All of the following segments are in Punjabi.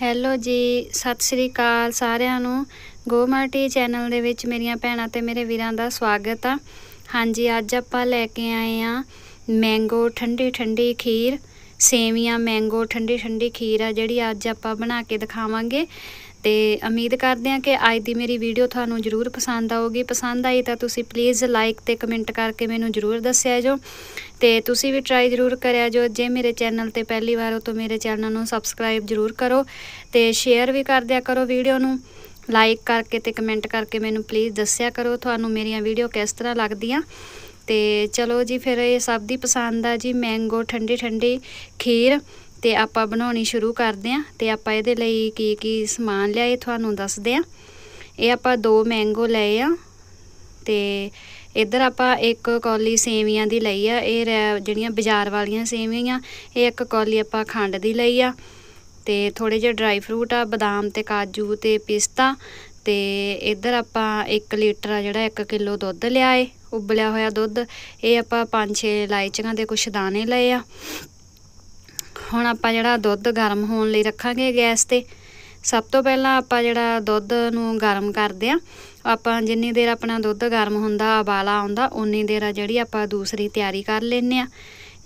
ਹੈਲੋ ਜੀ ਸਤਿ ਸ੍ਰੀ ਅਕਾਲ ਸਾਰਿਆਂ ਨੂੰ ਗੋਮਾਰਟੀ ਚੈਨਲ ਦੇ ਵਿੱਚ ਮੇਰੀਆਂ ਭੈਣਾਂ ਤੇ ਮੇਰੇ ਵੀਰਾਂ ਦਾ ਸਵਾਗਤ ਆ ਹਾਂਜੀ ਅੱਜ ਆਪਾਂ ਲੈ ਕੇ ਆਏ ਆ ਮੈਂਗੋ ਠੰਡੀ ਠੰਡੀ ਖੀਰ ਸੇਵੀਆਂ ਮੈਂਗੋ ਠੰਡੀ ਠੰਡੀ ਖੀਰ ਆ ਜਿਹੜੀ ਅੱਜ ਆਪਾਂ ਬਣਾ ਕੇ ਦਿਖਾਵਾਂਗੇ ਤੇ ਉਮੀਦ ਕਰਦੇ ਹਾਂ ਕਿ ਅੱਜ ਦੀ ਮੇਰੀ ਵੀਡੀਓ ਤੁਹਾਨੂੰ ਜ਼ਰੂਰ ਪਸੰਦ ਆਊਗੀ ਪਸੰਦ ਆਈ ਤਾਂ ਤੁਸੀਂ ਪਲੀਜ਼ ਲਾਈਕ ਤੇ ਕਮੈਂਟ ਕਰਕੇ ਮੈਨੂੰ ਜ਼ਰੂਰ ਦੱਸਿਆ ਜੋ ਤੇ ਤੁਸੀਂ ਵੀ ਟਰਾਈ ਜ਼ਰੂਰ ਕਰਿਆ ਜੋ ਜੇ ਮੇਰੇ ਚੈਨਲ ਤੇ ਪਹਿਲੀ ਵਾਰ ਹੋ ਤਾਂ ਮੇਰੇ ਚੈਨਲ ਨੂੰ ਸਬਸਕ੍ਰਾਈਬ ਜ਼ਰੂਰ ਕਰੋ ਤੇ ਸ਼ੇਅਰ ਵੀ ਕਰ ਦਿਆ ਕਰੋ ਵੀਡੀਓ ਨੂੰ ਲਾਈਕ ਕਰਕੇ ਤੇ ਕਮੈਂਟ ਕਰਕੇ ਮੈਨੂੰ ਪਲੀਜ਼ ਦੱਸਿਆ ਕਰੋ ਤੁਹਾਨੂੰ ਮੇਰੀਆਂ ਵੀਡੀਓ ਕਿਸ ਤਰ੍ਹਾਂ ਲੱਗਦੀਆਂ ਤੇ ਚਲੋ ਜੀ ਫਿਰ ਇਹ ਸਭ ਦੀ ਪਸੰਦ ਆ ਜੀ ਮੈਂਗੋ ਠੰਡੀ ਠੰਡੀ ਖੀਰ ਤੇ ਆਪਾਂ ਬਣਾਉਣੀ ਸ਼ੁਰੂ ਕਰਦੇ ਆਂ ਤੇ ਆਪਾਂ ਇਹਦੇ ਲਈ ਕੀ ਕੀ ਸਮਾਨ ਲਿਆਏ ਤੁਹਾਨੂੰ ਦੱਸਦੇ ਆਂ ਇਹ ਆਪਾਂ ਦੋ ਮੈਂਗੋ ਲਏ ਆ ਤੇ ਇੱਧਰ ਆਪਾਂ ਇੱਕ ਕੌਲੀ ਸੇਵੀਆਂ ਦੀ ਲਈ ਆ ਇਹ ਜਿਹੜੀਆਂ ਬਾਜ਼ਾਰ ਵਾਲੀਆਂ ਸੇਵੀਆਂ ਇਹ ਇੱਕ ਕੌਲੀ ਆਪਾਂ ਖੰਡ ਦੀ ਲਈ ਆ ਤੇ ਥੋੜੇ ਜਿਹਾ ਡਰਾਈ ਫਰੂਟ ਆ ਬਦਾਮ ਤੇ ਕਾਜੂ ਤੇ ਪਿਸਤਾ ਤੇ ਇੱਧਰ ਆਪਾਂ 1 ਲੀਟਰ ਆ ਜਿਹੜਾ 1 ਕਿਲੋ ਦੁੱਧ ਲਿਆਏ ਉਬਲਿਆ ਹੋਇਆ ਦੁੱਧ ਇਹ ਆਪਾਂ 5-6 ਇਲਾਇਚੀਆਂ ਦੇ ਕੁਛ ਦਾਣੇ ਲਏ ਆ ਹੁਣ ਆਪਾਂ ਜਿਹੜਾ ਦੁੱਧ ਗਰਮ ਹੋਣ ਲਈ ਰੱਖਾਂਗੇ ਗੈਸ ਤੇ ਸਭ ਤੋਂ ਪਹਿਲਾਂ ਆਪਾਂ ਜਿਹੜਾ ਦੁੱਧ ਨੂੰ ਗਰਮ ਕਰਦੇ ਆ ਆਪਾਂ ਜਿੰਨੀ ਦੇਰ ਆਪਣਾ ਦੁੱਧ ਗਰਮ ਹੁੰਦਾ ਉਬਾਲਾ ਆਉਂਦਾ ਉਨੀ ਦੇਰ ਆ ਜਿਹੜੀ ਆਪਾਂ ਦੂਸਰੀ ਤਿਆਰੀ ਕਰ ਲੈਨੇ ਆ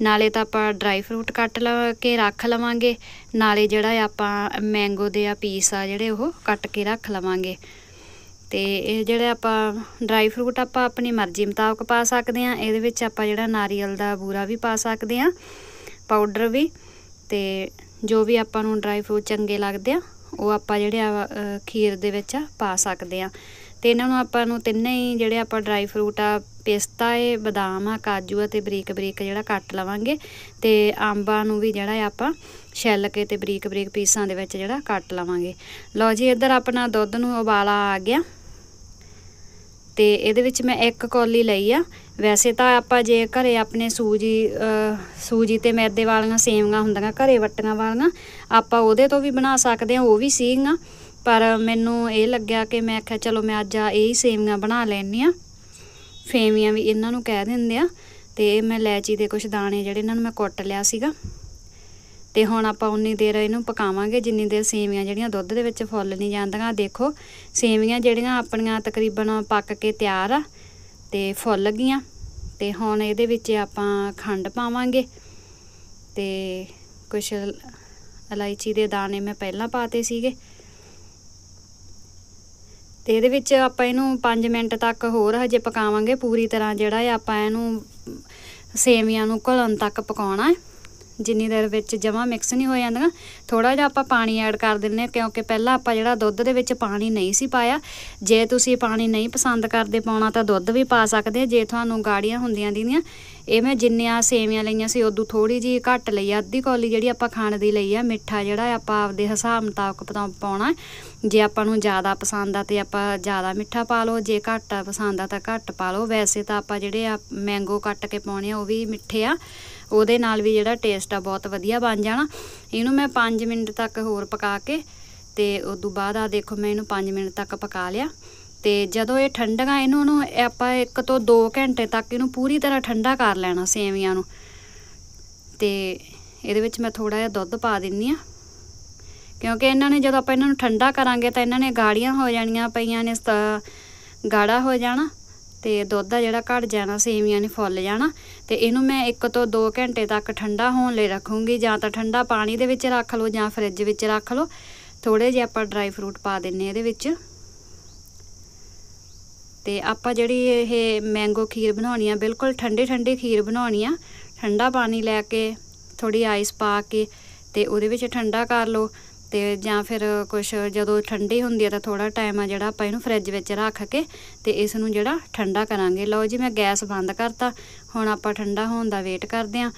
ਨਾਲੇ ਤਾਂ ਆਪਾਂ ਡਰਾਈ ਫਰੂਟ ਕੱਟ ਲਾ ਕੇ ਰੱਖ ਲਵਾਂਗੇ ਨਾਲੇ ਜਿਹੜਾ ਆਪਾਂ ਮੈਂਗੋ ਦੇ ਆ ਪੀਸ ਆ ਜਿਹੜੇ ਉਹ ਕੱਟ ਕੇ ਰੱਖ ਲਵਾਂਗੇ ਤੇ ਇਹ ਜਿਹੜੇ ਆਪਾਂ ਡਰਾਈ ਫਰੂਟ ਆਪਾਂ ਆਪਣੀ ਮਰਜ਼ੀ ਮੁਤਾਬਕ ਪਾ ਸਕਦੇ ਆ ਇਹਦੇ ਵਿੱਚ ਆਪਾਂ ਜਿਹੜਾ ਨਾਰੀਅਲ ਦਾ ਬੂਰਾ ਵੀ ਪਾ ਸਕਦੇ ਆ ਪਾਊਡਰ ਵੀ ਤੇ ਜੋ ਵੀ ਆਪਾਂ ਨੂੰ ਡਰਾਈ ਫਰੂਟ ਚੰਗੇ ਲੱਗਦੇ ਆ ਉਹ ਆਪਾਂ ਜਿਹੜੇ ਆ ਖੀਰ ਦੇ ਵਿੱਚ ਪਾ ਸਕਦੇ ਆ ਤੇ ਇਹਨਾਂ ਨੂੰ ਆਪਾਂ ਨੂੰ ਤਿੰਨੇ ਹੀ ਜਿਹੜੇ ਆਪਾਂ ਡਰਾਈ ਫਰੂਟ ਆ ਪਿਸਤਾ ਏ ਬਦਾਮ ਆ ਕਾਜੂ ਆ ਤੇ ਬਰੀਕ ਬਰੀਕ ਜਿਹੜਾ ਕੱਟ ਲਵਾਂਗੇ ਤੇ ਆਂਬਾਂ ਨੂੰ ਵੀ ਜਿਹੜਾ ਆਪਾਂ ਛਿੱਲ ਕੇ ਤੇ ਬਰੀਕ ਬਰੀਕ ਪੀਸਾਂ ਦੇ ਵਿੱਚ ਜਿਹੜਾ ਕੱਟ ਲਵਾਂਗੇ ਲਓ ਜੀ ਇੱਧਰ ਆਪਣਾ ਦੁੱਧ ਨੂੰ ਉਬਾਲਾ ਆ ਗਿਆ ਤੇ ਇਹਦੇ ਵਿੱਚ ਮੈਂ ਇੱਕ ਕੌਲੀ ਲਈ ਆ ਵੈਸੇ ਤਾਂ ਆਪਾਂ ਜੇ ਘਰੇ ਆਪਣੇ ਸੂਜੀ ਸੂਜੀ ਤੇ ਮੈਦੇ ਵਾਲੀਆਂ ਸੇਵੀਆਂ ਹੁੰਦੀਆਂ ਘਰੇ ਵੱਟੀਆਂ ਵਾਲੀਆਂ ਆਪਾਂ ਉਹਦੇ ਤੋਂ ਵੀ ਬਣਾ ਸਕਦੇ ਆ ਉਹ ਵੀ ਸੀਗੀਆਂ ਪਰ ਮੈਨੂੰ ਇਹ ਲੱਗਿਆ ਕਿ ਮੈਂ ਆਖਿਆ ਚਲੋ ਮੈਂ ਅੱਜ ਆ ਇਹ ਸੇਵੀਆਂ ਬਣਾ ਲੈਣੀ ਆ ਫੇਵੀਆਂ ਵੀ ਇਹਨਾਂ ਨੂੰ ਕਹਿ ਦਿੰਦੇ ਆ ਤੇ ਮੈਂ ਲੈਚੀ ਦੇ ਕੁਝ ਦਾਣੇ ਜਿਹੜੇ ਇਹਨਾਂ ਨੂੰ ਮੈਂ ਕੁੱਟ ਲਿਆ ਸੀਗਾ ਤੇ ਹੁਣ ਆਪਾਂ ਉਨੀ ਦੇਰ ਇਹਨੂੰ ਪਕਾਵਾਂਗੇ ਜਿੰਨੀ ਦੇਰ ਸੇਵੀਆਂ ਜਿਹੜੀਆਂ ਦੁੱਧ ਦੇ ਵਿੱਚ ਫੁੱਲ ਨਹੀਂ ਜਾਂਦੀਆਂ ਦੇਖੋ ਸੇਵੀਆਂ ਜਿਹੜੀਆਂ ਆਪਣੀਆਂ ਤਕਰੀਬਨ ਪੱਕ ਕੇ ਤਿਆਰ ਆ ਤੇ ਫੁੱਲ ਗਈਆਂ ਤੇ ਹੁਣ ਇਹਦੇ ਵਿੱਚ ਆਪਾਂ ਖੰਡ ਪਾਵਾਂਗੇ ਤੇ ਕੁਝ ਇਲਾਇਚੀ ਦੇ ਦਾਣੇ ਮੈਂ ਪਹਿਲਾਂ ਪਾਤੇ ਸੀਗੇ ਤੇ ਇਹਦੇ ਵਿੱਚ ਆਪਾਂ ਇਹਨੂੰ 5 ਮਿੰਟ ਤੱਕ ਹੋਰ ਹਜੇ ਪਕਾਵਾਂਗੇ ਪੂਰੀ ਤਰ੍ਹਾਂ ਜਿਹੜਾ ਆਪਾਂ ਇਹਨੂੰ ਸੇਵੀਆਂ ਨੂੰ ਘੁਲਣ ਤੱਕ ਪਕਾਉਣਾ ਹੈ ਜਿੰਨੀ ਦੇਰ ਵਿੱਚ ਜਮਾ ਮਿਕਸ ਨਹੀਂ ਹੋ ਜਾਂਦਾ ਥੋੜਾ ਜਿਹਾ ਆਪਾਂ ਪਾਣੀ ਐਡ ਕਰ ਦਿੰਨੇ ਕਿਉਂਕਿ ਪਹਿਲਾਂ ਆਪਾਂ ਜਿਹੜਾ ਦੁੱਧ ਦੇ ਵਿੱਚ ਪਾਣੀ ਨਹੀਂ ਸੀ ਪਾਇਆ ਜੇ ਤੁਸੀਂ ਪਾਣੀ ਨਹੀਂ ਪਸੰਦ ਕਰਦੇ ਪਾਉਣਾ ਤਾਂ ਦੁੱਧ ਵੀ ਪਾ ਸਕਦੇ ਜੇ ਤੁਹਾਨੂੰ ਗਾੜੀਆਂ ਹੁੰਦੀਆਂ ਦੀਆਂ ਇਹ ਮੈਂ ਜਿੰਨੀਆਂ ਸੇਵੀਆਂ ਲਈਆਂ ਸੀ ਉਦੋਂ ਥੋੜੀ ਜੀ ਘੱਟ ਲਈ ਅੱਧੀ ਕੌਲੀ ਜਿਹੜੀ ਆਪਾਂ ਖਾਣ ਦੀ ਲਈ ਆ ਮਿੱਠਾ ਜਿਹੜਾ ਆਪਾਂ ਆਪਦੇ ਹਿਸਾਬ ਮੁਤਾਬਕ ਪਾਉਣਾ ਜੇ ਆਪਾਂ ਨੂੰ ਜ਼ਿਆਦਾ ਪਸੰਦ ਆ ਤੇ ਆਪਾਂ ਜ਼ਿਆਦਾ ਮਿੱਠਾ ਪਾ ਲਓ ਜੇ ਘੱਟ ਪਸੰਦ ਆ ਤਾਂ ਘੱਟ ਪਾ ਲਓ ਵੈਸੇ ਤਾਂ ਆਪਾਂ ਜਿਹੜੇ ਆ ਮੈਂਗੋ ਕੱਟ ਕੇ ਪਾਉਣੇ ਆ ਉਹ ਵੀ ਮਿੱਠੇ ਆ ਉਹਦੇ ਨਾਲ ਵੀ ਜਿਹੜਾ ਟੇਸਟ ਆ ਬਹੁਤ ਵਧੀਆ ਬਣ ਜਾਣਾ ਇਹਨੂੰ ਮੈਂ 5 ਮਿੰਟ ਤੱਕ ਹੋਰ ਪਕਾ ਕੇ ਤੇ ਉਸ ਤੋਂ ਬਾਅਦ ਆ ਦੇਖੋ ਮੈਂ ਇਹਨੂੰ 5 ਮਿੰਟ ਤੱਕ ਪਕਾ ਲਿਆ ਤੇ ਜਦੋਂ ਇਹ ਠੰਡੀਆਂ ਇਹਨੂੰ ਨੂੰ ਆਪਾਂ ਇੱਕ ਤੋਂ 2 ਘੰਟੇ ਤੱਕ ਇਹਨੂੰ ਪੂਰੀ ਤਰ੍ਹਾਂ ਠੰਡਾ ਕਰ ਲੈਣਾ ਸੇਵੀਆਂ ਨੂੰ ਤੇ ਇਹਦੇ ਵਿੱਚ ਮੈਂ ਥੋੜਾ ਜਿਹਾ ਦੁੱਧ ਪਾ ਦਿੰਨੀ ਆ ਕਿਉਂਕਿ ਇਹਨਾਂ ਨੇ ਜਦੋਂ ਆਪਾਂ ਇਹਨਾਂ ਨੂੰ ਠੰਡਾ ਕਰਾਂਗੇ ਤਾਂ ਇਹਨਾਂ ਨੇ ਗਾੜੀਆਂ ਹੋ ਜਾਣੀਆਂ ਪਈਆਂ ਨੇ ਗਾੜਾ ਹੋ ਜਾਣਾ ਤੇ ਦੁੱਧ ਆ ਜਿਹੜਾ ਘੜ ਜਾਣਾ ਸੇਮੀਆਂ ਨੇ ਫੁੱਲ ਜਾਣਾ ਤੇ ਇਹਨੂੰ ਮੈਂ 1 ਤੋਂ 2 ਘੰਟੇ ਤੱਕ ਠੰਡਾ ਹੋਣ ਲਈ ਰੱਖੂੰਗੀ ਜਾਂ ਤਾਂ ਠੰਡਾ ਪਾਣੀ ਦੇ ਵਿੱਚ ਰੱਖ ਲਓ ਜਾਂ ਫ੍ਰਿਜ ਵਿੱਚ ਰੱਖ ਲਓ ਥੋੜੇ ਜਿਹਾ ਆਪਾਂ ਡਰਾਈ ਫਰੂਟ ਪਾ ਦਿੰਨੇ ਇਹਦੇ ਵਿੱਚ ਤੇ ਆਪਾਂ ਜਿਹੜੀ ਇਹ ਮੈਂਗੋ ਖੀਰ ਬਣਾਉਣੀ ਆ ਬਿਲਕੁਲ ਠੰਡੇ ਠੰਡੇ ਖੀਰ ਬਣਾਉਣੀ ਆ ਠੰਡਾ ਪਾਣੀ ਲੈ ਕੇ ਥੋੜੀ ਆਈਸ ਪਾ ਕੇ ਤੇ ਉਹਦੇ ਵਿੱਚ ਠੰਡਾ ਕਰ ਲਓ ਤੇ ਜਾਂ ਫਿਰ ਕੁਝ ਜਦੋਂ ਠੰਡੀ ਹੁੰਦੀ ਹੈ ਤਾਂ ਥੋੜਾ ਟਾਈਮ ਆ ਜਿਹੜਾ ਆਪਾਂ ਇਹਨੂੰ ਫ੍ਰਿਜ ਵਿੱਚ ਰੱਖ ਕੇ ਤੇ ਇਸ ਨੂੰ ਜਿਹੜਾ ਠੰਡਾ ਕਰਾਂਗੇ ਲਓ ਜੀ ਮੈਂ ਗੈਸ ਬੰਦ ਕਰਤਾ ਹੁਣ ਆਪਾਂ ਠੰਡਾ ਹੋਣ ਦਾ ਵੇਟ ਕਰਦੇ ਆਂ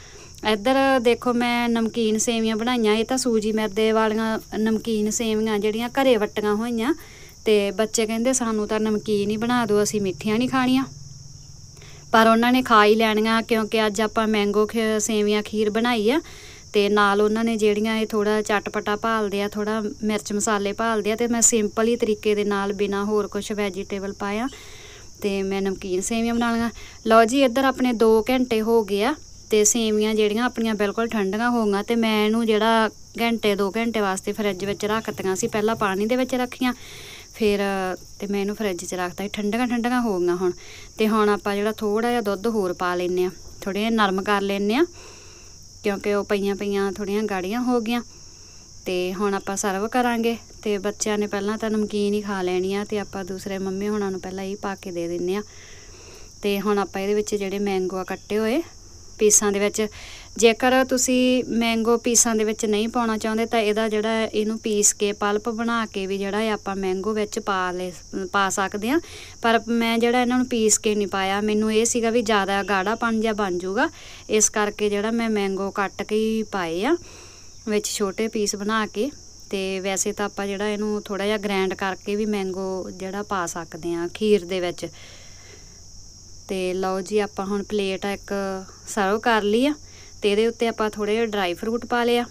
ਇੱਧਰ ਦੇਖੋ ਮੈਂ ਨਮਕੀਨ ਸੇਵੀਆਂ ਬਣਾਈਆਂ ਇਹ ਤਾਂ ਸੂਜੀ ਮਰਦੇ ਵਾਲੀਆਂ ਨਮਕੀਨ ਸੇਵੀਆਂ ਜਿਹੜੀਆਂ ਘਰੇ ਵਟੀਆਂ ਹੋਈਆਂ ਤੇ ਬੱਚੇ ਕਹਿੰਦੇ ਸਾਨੂੰ ਤਾਂ ਨਮਕੀਨ ਹੀ ਬਣਾ ਦਿਓ ਅਸੀਂ ਮਿੱਠੀਆਂ ਨਹੀਂ ਖਾਣੀਆਂ ਪਰ ਉਹਨਾਂ ਨੇ ਖਾ ਹੀ ਲੈਣੀਆਂ ਕਿਉਂਕਿ ਅੱਜ ਆਪਾਂ ਮੈਂਗੋ ਸੇਵੀਆਂ ਖੀਰ ਬਣਾਈ ਆ ਤੇ ਨਾਲ ਉਹਨਾਂ ਨੇ ਜਿਹੜੀਆਂ ਇਹ ਥੋੜਾ ਚਟਪਟਾ ਭਾਲਦੇ ਆ ਥੋੜਾ ਮਿਰਚ ਮਸਾਲੇ ਭਾਲਦੇ ਆ ਤੇ ਮੈਂ ਸਿੰਪਲ ਹੀ ਤਰੀਕੇ ਦੇ ਨਾਲ ਬਿਨਾ ਹੋਰ ਕੁਝ ਵੈਜੀਟੇਬਲ ਪਾਇਆ ਤੇ ਮੈਂ ਨਮਕੀਨ ਸੇਵੀਆਂ ਬਣਾ ਲਈਆਂ ਲਓ ਜੀ ਇੱਧਰ ਆਪਣੇ 2 ਘੰਟੇ ਹੋ ਗਏ ਆ ਤੇ ਸੇਵੀਆਂ ਜਿਹੜੀਆਂ ਆਪਣੀਆਂ ਬਿਲਕੁਲ ਠੰਡੀਆਂ ਹੋ ਗਈਆਂ ਤੇ ਮੈਂ ਇਹਨੂੰ ਜਿਹੜਾ ਘੰਟੇ 2 ਘੰਟੇ ਵਾਸਤੇ ਫਰਿੱਜ ਵਿੱਚ ਰੱਖਤੀਆਂ ਸੀ ਪਹਿਲਾਂ ਪਾਣੀ ਦੇ ਵਿੱਚ ਰੱਖੀਆਂ ਫਿਰ ਤੇ ਮੈਂ ਇਹਨੂੰ ਫਰਿੱਜ 'ਚ ਰੱਖਤਾ ਠੰਡੀਆਂ ਠੰਡੀਆਂ ਹੋ ਗਈਆਂ ਹੁਣ ਤੇ ਹੁਣ ਆਪਾਂ ਜਿਹੜਾ ਥੋੜਾ ਜਿਹਾ ਦੁੱਧ ਹੋਰ ਪਾ ਲੈਨੇ ਆ ਥੋੜੇ ਨਰਮ ਕਰ ਲੈਨੇ ਆ ਕਿਉਂਕਿ ਉਹ ਪਈਆਂ ਪਈਆਂ ਥੋੜੀਆਂ ਗਾੜੀਆਂ ਹੋ ਗਈਆਂ ਤੇ ਹੁਣ ਆਪਾਂ ਸਰਵ ਕਰਾਂਗੇ ਤੇ ਬੱਚਿਆਂ ਨੇ ਪਹਿਲਾਂ ਤਾਂ ਨਮਕੀਨ ਹੀ ਖਾ ਲੈਣੀ ਆ ਤੇ ਆਪਾਂ ਦੂਸਰੇ ਮੰਮੀ ਹੁਣਾਂ ਨੂੰ ਪਹਿਲਾਂ ਇਹ ਪਾ ਕੇ ਦੇ ਦਿੰਨੇ ਆ ਤੇ ਹੁਣ ਆਪਾਂ ਇਹਦੇ ਵਿੱਚ ਜਿਹੜੇ ਮੈਂਗੋ ਆ ਕੱਟੇ ਹੋਏ ਪੀਸਾਂ ਦੇ ਵਿੱਚ ਜੇਕਰ ਤੁਸੀਂ ਮੈਂਗੋ ਪੀਸਾਂ ਦੇ ਵਿੱਚ ਨਹੀਂ ਪਾਉਣਾ ਚਾਹੁੰਦੇ ਤਾਂ ਇਹਦਾ ਜਿਹੜਾ ਇਹਨੂੰ ਪੀਸ ਕੇ ਪਲਪ ਬਣਾ ਕੇ ਵੀ ਜਿਹੜਾ ਆਪਾਂ ਮੈਂਗੋ ਵਿੱਚ ਪਾ ਲੈ ਪਾ ਸਕਦੇ ਆ ਪਰ ਮੈਂ ਜਿਹੜਾ ਇਹਨਾਂ ਨੂੰ ਪੀਸ ਕੇ ਨਹੀਂ ਪਾਇਆ ਮੈਨੂੰ ਇਹ ਸੀਗਾ ਵੀ ਜ਼ਿਆਦਾ ਗਾੜਾਪਣ ਜਾਂ ਬਣ ਜਾਊਗਾ ਇਸ ਕਰਕੇ ਜਿਹੜਾ ਮੈਂ ਮੈਂਗੋ ਕੱਟ ਕੇ ਹੀ ਪਾਏ ਆ ਵਿੱਚ ਛੋਟੇ ਪੀਸ ਬਣਾ ਕੇ ਤੇ ਵੈਸੇ ਤਾਂ ਆਪਾਂ ਜਿਹੜਾ ਇਹਨੂੰ ਥੋੜਾ ਜਿਹਾ ਗ੍ਰੈਂਡ ਕਰਕੇ ਵੀ ਮੈਂਗੋ ਜਿਹੜਾ ਪਾ ਸਕਦੇ ਆ ਖੀਰ ਦੇ ਵਿੱਚ ਤੇ ਲਓ ਜੀ ਆਪਾਂ ਹੁਣ ਪਲੇਟ ਇੱਕ ਸਰਵ ਕਰ ਲਈ ਆ ਤੇ ਇਹਦੇ ਉੱਤੇ ਆਪਾਂ ਥੋੜੇ ਜਿਹਾ ਡਰਾਈ ਫਰੂਟ ਪਾ ਲਿਆ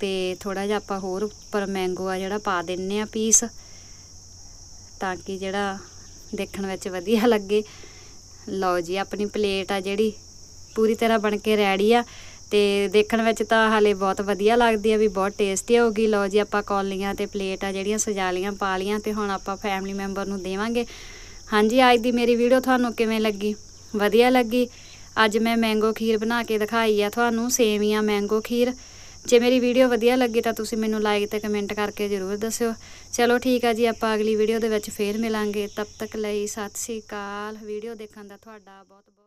ਤੇ ਥੋੜਾ ਜਿਹਾ ਆਪਾਂ ਹੋਰ ਉੱਪਰ ਮੈਂਗੋ ਆ ਜਿਹੜਾ ਪਾ ਦਿੰਨੇ ਆ ਪੀਸ ਤਾਂ ਕਿ ਜਿਹੜਾ ਦੇਖਣ ਵਿੱਚ ਵਧੀਆ ਲੱਗੇ ਲਓ ਜੀ ਆਪਣੀ ਪਲੇਟ ਆ ਜਿਹੜੀ ਪੂਰੀ ਤਰ੍ਹਾਂ ਬਣ ਕੇ ਰੈਡੀ ਆ ਤੇ ਦੇਖਣ ਵਿੱਚ ਤਾਂ ਹਾਲੇ ਬਹੁਤ ਵਧੀਆ ਲੱਗਦੀ ਆ ਵੀ ਬਹੁਤ ਟੇਸਟੀ ਹੋਗੀ ਲਓ ਜੀ ਆਪਾਂ ਕੋਲੀਆਂ ਤੇ ਪਲੇਟ ਆ ਜਿਹੜੀਆਂ ਸਜਾ ਲੀਆਂ ਪਾ ਲੀਆਂ ਤੇ ਹੁਣ ਆਪਾਂ ਫੈਮਿਲੀ ਮੈਂਬਰ ਨੂੰ ਦੇਵਾਂਗੇ ਹਾਂਜੀ ਅੱਜ ਦੀ ਮੇਰੀ ਵੀਡੀਓ ਤੁਹਾਨੂੰ ਕਿਵੇਂ ਲੱਗੀ ਵਧੀਆ ਲੱਗੀ ਅੱਜ ਮੈਂ ਮੈਂਗੋ ਖੀਰ ਬਣਾ ਕੇ ਦਿਖਾਈ ਆ ਤੁਹਾਨੂੰ ਸੇਵੀਆਂ ਮੈਂਗੋ ਖੀਰ ਜੇ ਮੇਰੀ ਵੀਡੀਓ ਵਧੀਆ ਲੱਗੀ ਤਾਂ ਤੁਸੀਂ ਮੈਨੂੰ ਲਾਈਕ ਤੇ ਕਮੈਂਟ ਕਰਕੇ ਜ਼ਰੂਰ ਦੱਸਿਓ ਚਲੋ ਠੀਕ ਆ ਜੀ ਆਪਾਂ ਅਗਲੀ ਵੀਡੀਓ ਦੇ ਵਿੱਚ ਫੇਰ ਮਿਲਾਂਗੇ ਤਬ ਤੱਕ ਲਈ ਸਤਿ ਸ੍ਰੀ ਅਕਾਲ ਵੀਡੀਓ ਦੇਖਣ ਦਾ ਤੁਹਾਡਾ ਬਹੁਤ ਬਹੁਤ